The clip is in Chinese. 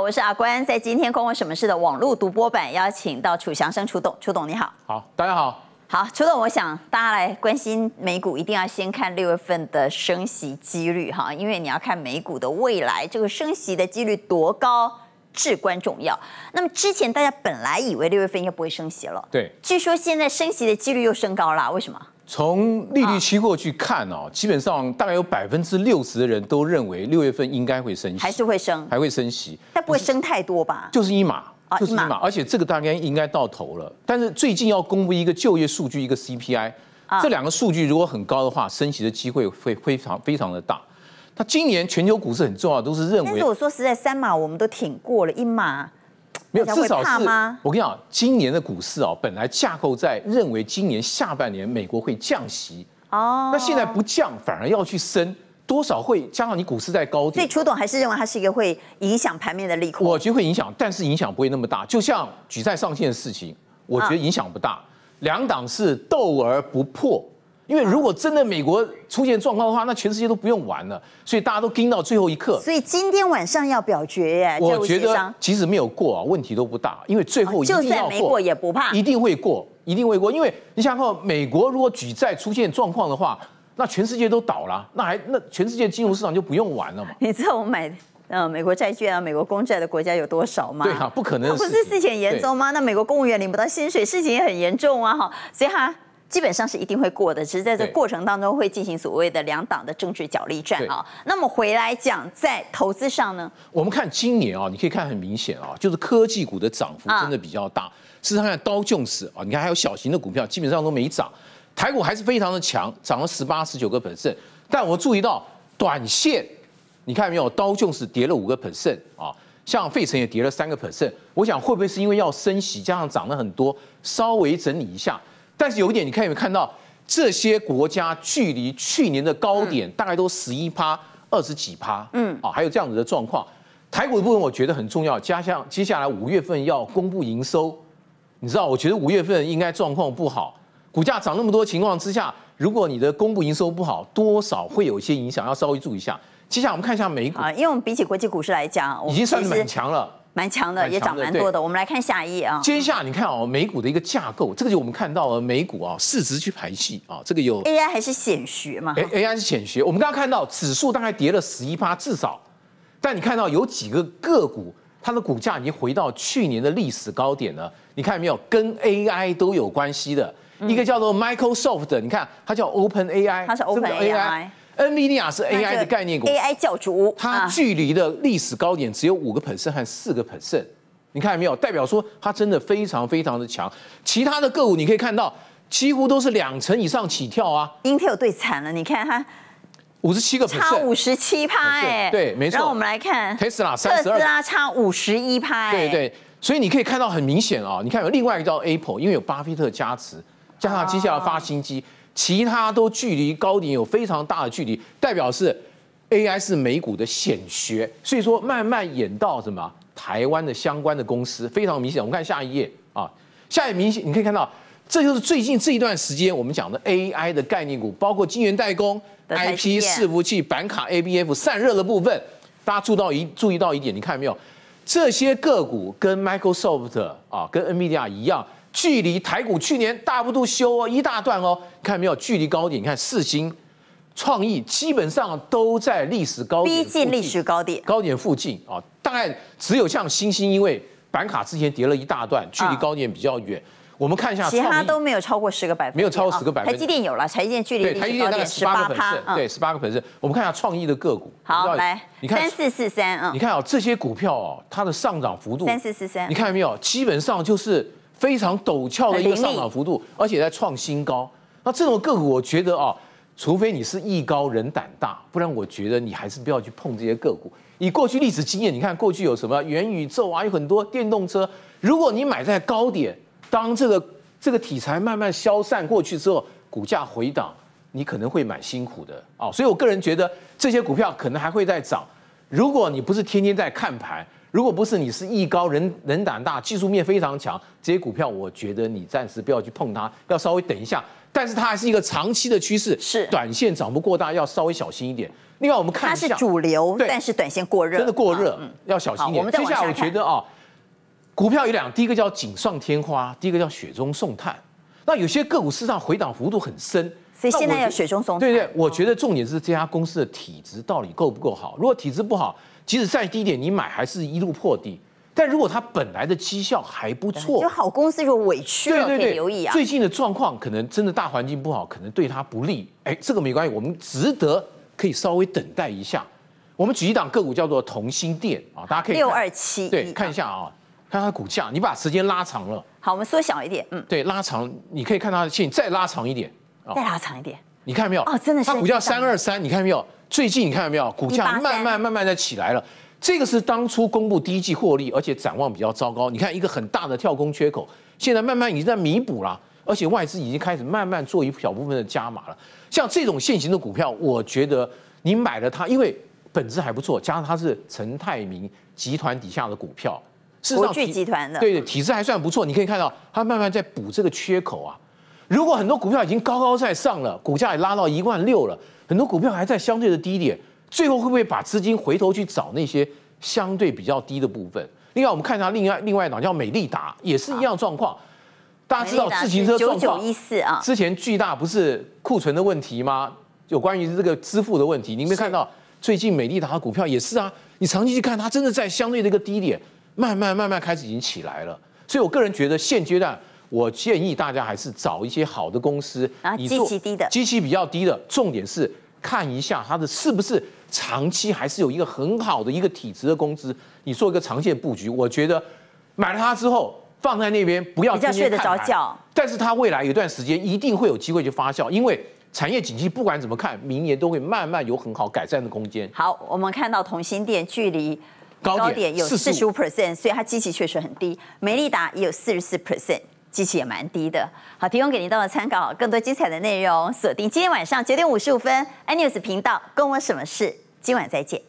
我是阿关，在今天关我什么事的网络独播版邀请到楚祥生楚董，楚董你好，好大家好好，楚董，我想大家来关心美股，一定要先看六月份的升息几率哈，因为你要看美股的未来这个升息的几率多高，至关重要。那么之前大家本来以为六月份应该不会升息了，对，据说现在升息的几率又升高了，为什么？从利率期货去看哦，基本上大概有百分之六十的人都认为六月份应该会升息，还是会升，还会升息，但不会升太多吧？就是一码，就是一码，而且这个大概应该到头了。但是最近要公布一个就业数据，一个 CPI，这两个数据如果很高的话，升息的机会会非常非常的大。他今年全球股市很重要，都是认为。但是我说实在，三码我们都挺过了一码。没有，至少是。我跟你讲，今年的股市啊，本来架构在认为今年下半年美国会降息，哦，那现在不降，反而要去升，多少会加上你股市在高点。所以楚董还是认为它是一个会影响盘面的利空。我觉得会影响，但是影响不会那么大。就像举债上限的事情，我觉得影响不大。两党是斗而不破。因为如果真的美国出现状况的话，那全世界都不用玩了，所以大家都盯到最后一刻。所以今天晚上要表决耶？我觉得即使没有过啊，问题都不大，因为最后一定要过，就算没过也不怕，一定会过，一定会过。因为你想看，美国如果举债出现状况的话，那全世界都倒了，那还那全世界金融市场就不用玩了嘛。你知道我买呃美国债券啊、美国公债的国家有多少吗？对啊，不可能，不是事情严重吗？那美国公务员领不到薪水，事情也很严重啊！哈，所以哈。基本上是一定会过的，只是在这过程当中会进行所谓的两党的政治角力战啊。那么回来讲，在投资上呢，我们看今年啊，你可以看很明显啊，就是科技股的涨幅真的比较大。事实上，看刀琼斯啊，你看还有小型的股票基本上都没涨，台股还是非常的强，涨了十八、十九个本分。但我注意到短线，你看没有，刀琼斯跌了五个本分啊，像费城也跌了三个 percent，我想会不会是因为要升息，加上涨了很多，稍微整理一下。但是有一点，你看有没有看到这些国家距离去年的高点大概都十一趴、二十几趴，嗯啊，还有这样子的状况。台股的部分我觉得很重要，加上接下来五月份要公布营收，你知道，我觉得五月份应该状况不好，股价涨那么多情况之下，如果你的公布营收不好，多少会有一些影响，要稍微注意一下。接下来我们看一下美股啊，因为我们比起国际股市来讲，已经算很强了。蛮强的，也涨蛮多的。我们来看下一页啊。接下你看哦，美股的一个架构，这个就我们看到了美股啊市值去排系啊，这个有 AI 还是显学嘛？a i 是显学。我们刚刚看到指数大概跌了十一八，至少，但你看到有几个个股，它的股价已经回到去年的历史高点了。你看没有？跟 AI 都有关系的，一个叫做 Microsoft 的，你看它叫 OpenAI，它是 OpenAI。NVIDIA 是 AI 的概念股，AI 教主，它距离的历史高点只有五个 percent 和四个 percent，你看到没有？代表说它真的非常非常的强。其他的个股你可以看到，几乎都是两成以上起跳啊。Intel 最惨了，你看它五十七个差五十七趴，哎，对，没错。然后我们来看 Tesla，特斯拉差五十一趴，对对。所以你可以看到很明显啊，你看有另外一个叫 Apple，因为有巴菲特加持，加上接下来发新机。其他都距离高点有非常大的距离，代表是 AI 是美股的显学，所以说慢慢演到什么台湾的相关的公司，非常明显。我们看下一页啊，下一页明显你可以看到，这就是最近这一段时间我们讲的 AI 的概念股，包括晶圆代工、IP 伺服器、板卡、ABF 散热的部分。大家注意到一注意到一点，你看没有？这些个股跟 Microsoft 啊，跟 Nvidia 一样。距离台股去年大幅度修哦一大段哦，看没有？距离高点，你看四星、创意基本上都在历史高点近，逼近历史高点高点附近啊。当然，只有像星星，因为板卡之前跌了一大段，距离高点比较远。我们看一下其他都没有超过十个百分，没有超十个百分台积电有了，台积电距离积电大概十八个点，对，十八个点。我们看一下创意的个股，好来，你看三四四三啊。你看哦，这些股票哦，它的上涨幅度三四四三，你看到没有？基本上就是。非常陡峭的一个上涨幅度，而且在创新高。那这种个股，我觉得啊，除非你是艺高人胆大，不然我觉得你还是不要去碰这些个股。以过去历史经验，你看过去有什么元宇宙啊，有很多电动车。如果你买在高点，当这个这个题材慢慢消散过去之后，股价回档，你可能会蛮辛苦的啊。所以我个人觉得，这些股票可能还会再涨。如果你不是天天在看盘。如果不是你是艺高人人胆大，技术面非常强，这些股票我觉得你暂时不要去碰它，要稍微等一下。但是它还是一个长期的趋势，是短线涨不过大，要稍微小心一点。另外我们看它是主流，但是短线过热，真的过热，要小心点。我们下接下来我觉得啊，股票有两，第一个叫锦上添花，第一个叫雪中送炭。那有些个股市场上回档幅度很深，所以现在要雪中送炭。对对，我觉得重点是这家公司的体质到底够不够好。如果体质不好，即使再低一点，你买还是一路破底。但如果它本来的绩效还不错，有好公司就委屈了，可留意啊。最近的状况可能真的大环境不好，可能对它不利。哎，这个没关系，我们值得可以稍微等待一下。我们举一档个股叫做同心电啊，大家可以六二七对看一下啊，看它的股价。你把时间拉长了，好，我们缩小一点，嗯，对，拉长你可以看它的线，再拉长一点，再拉长一点。你看没有？哦，真的，它股价三二三，你看没有？最近你看到没有？股价慢慢慢慢在起来了。这个是当初公布第一季获利，而且展望比较糟糕。你看一个很大的跳空缺口，现在慢慢已经在弥补了，而且外资已经开始慢慢做一小部分的加码了。像这种现行的股票，我觉得你买了它，因为本质还不错，加上它是陈泰明集团底下的股票，国巨集团的，对对，体质还算不错。你可以看到它慢慢在补这个缺口啊。如果很多股票已经高高在上了，股价也拉到一万六了，很多股票还在相对的低点，最后会不会把资金回头去找那些相对比较低的部分？另外，我们看一下另外另外一档叫美丽达，也是一样状况。大家知道自行车九九一四啊，之前巨大不是库存的问题吗？有关于这个支付的问题，你没看到最近美丽达的股票也是啊？你长期去看，它真的在相对的一个低点，慢慢慢慢开始已经起来了。所以我个人觉得现阶段。我建议大家还是找一些好的公司，啊，机器低的，机器比较低的，重点是看一下它的是不是长期还是有一个很好的一个体值的工资，你做一个长线布局。我觉得买了它之后放在那边不要天天比较睡得着觉。但是它未来有段时间一定会有机会去发酵，因为产业景气不管怎么看，明年都会慢慢有很好改善的空间。好，我们看到同心店距离高点有四十五 percent，所以它机器确实很低。美利达也有四十四 percent。机器也蛮低的，好提供给您当的参考。更多精彩的内容，锁定今天晚上九点五十五分，iNews 频道，关我什么事？今晚再见。